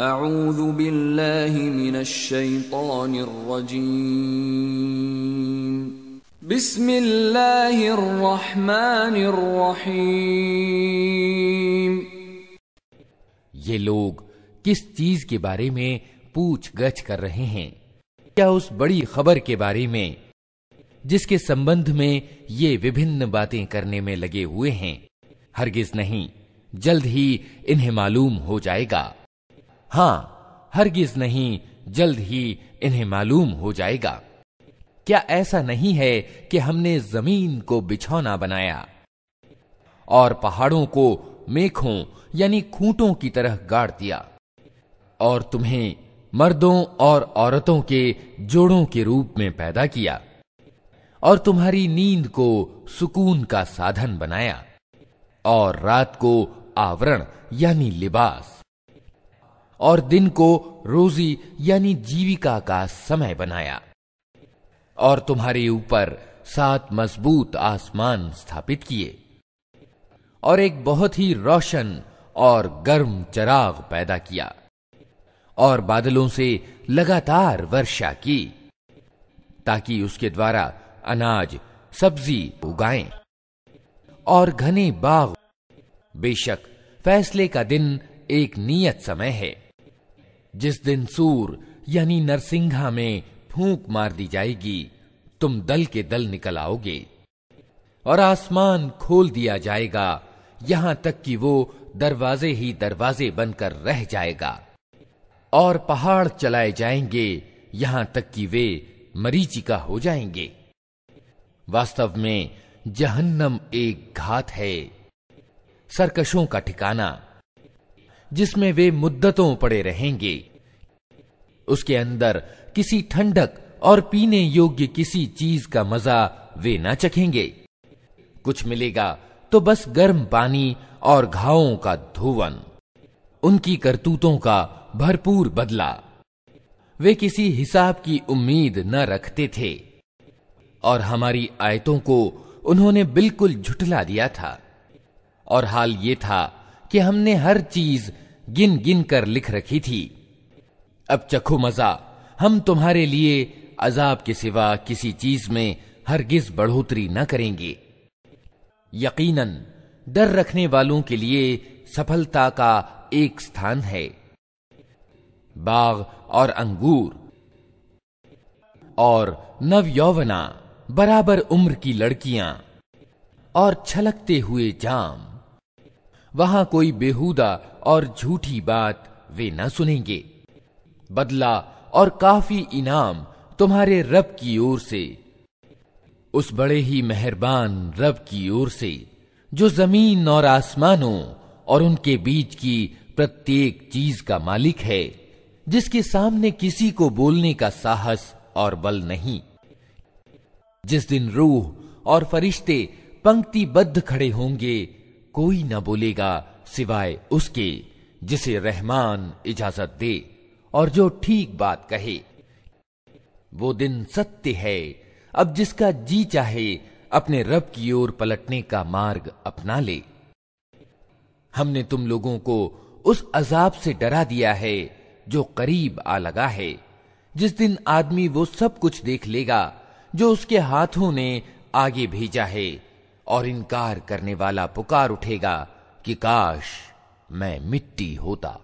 أعوذ بالله من الشيطان الرجيم بسم الله الرحمن الرحيم ये लोग किस चीज के बारे में पूछ गछ कर रहे हैं क्या उस बड़ी खबर के बारे में जिसके संबंध में ये विभिन्न बातें करने में लगे हुए हैं हरगिज नहीं जल्द ही इन्हें मालूम हो जाएगा हां हरगिज नहीं जल्द ही इन्हें मालूम हो जाएगा क्या ऐसा नहीं है कि हमने जमीन को बिछौना बनाया और पहाड़ों को मेखों यानी खूंटों की तरह गाड़ दिया और तुम्हें मर्दों और औरतों के जोड़ों के रूप में पैदा किया और तुम्हारी नींद को सुकून का साधन बनाया और रात को आवरण यानी लिबास और दिन को रोजी यानी जीविका का समय बनाया और तुम्हारे ऊपर सात मजबूत आसमान स्थापित किए और एक बहुत ही रोशन और गर्म चराग पैदा किया और बादलों से लगातार वर्षा की ताकि उसके द्वारा अनाज सब्जी उगाएं और घने बाग बेशक फैसले का दिन एक नियत समय है जिस दिन सूर यानी नरसिंघा में फूंक मार दी जाएगी तुम दल के दल निकल आओगे और आसमान खोल दिया जाएगा यहां तक कि वो दरवाजे ही दरवाजे बनकर रह जाएगा और पहाड़ चलाए जाएंगे यहां तक कि वे मरीचिका हो जाएंगे वास्तव में जहन्नम एक घात है सरकशों का ठिकाना जिसमें वे मुद्दतों पड़े रहेंगे उसके अंदर किसी ठंडक और पीने योग्य किसी चीज का मजा वे न चखेंगे कुछ मिलेगा तो बस गर्म पानी और घावों का धुवन उनकी करतूतों का भरपूर बदला वे किसी हिसाब की उम्मीद न रखते थे और हमारी आयतों को उन्होंने बिल्कुल झुटला दिया था और हाल ये था कि हमने हर चीज गिन गिन कर लिख रखी थी अब चखो मजा हम तुम्हारे लिए अजाब के सिवा किसी चीज में हरगिज बढ़ोतरी न करेंगे यकीनन डर रखने वालों के लिए सफलता का एक स्थान है बाग और अंगूर और नव यौवना बराबर उम्र की लड़कियां और छलकते हुए जाम वहां कोई बेहुदा और झूठी बात वे न सुनेंगे बदला और काफी इनाम तुम्हारे रब की ओर से उस बड़े ही मेहरबान रब की ओर से जो जमीन और आसमानों और उनके बीच की प्रत्येक चीज का मालिक है जिसके सामने किसी को बोलने का साहस और बल नहीं जिस दिन रूह और फरिश्ते पंक्तिबद्ध खड़े होंगे कोई न बोलेगा सिवाय उसके जिसे रहमान इजाजत दे और जो ठीक बात कहे वो दिन सत्य है अब जिसका जी चाहे अपने रब की ओर पलटने का मार्ग अपना ले हमने तुम लोगों को उस अजाब से डरा दिया है जो करीब आ लगा है जिस दिन आदमी वो सब कुछ देख लेगा जो उसके हाथों ने आगे भेजा है और इनकार करने वाला पुकार उठेगा कि काश मैं मिट्टी होता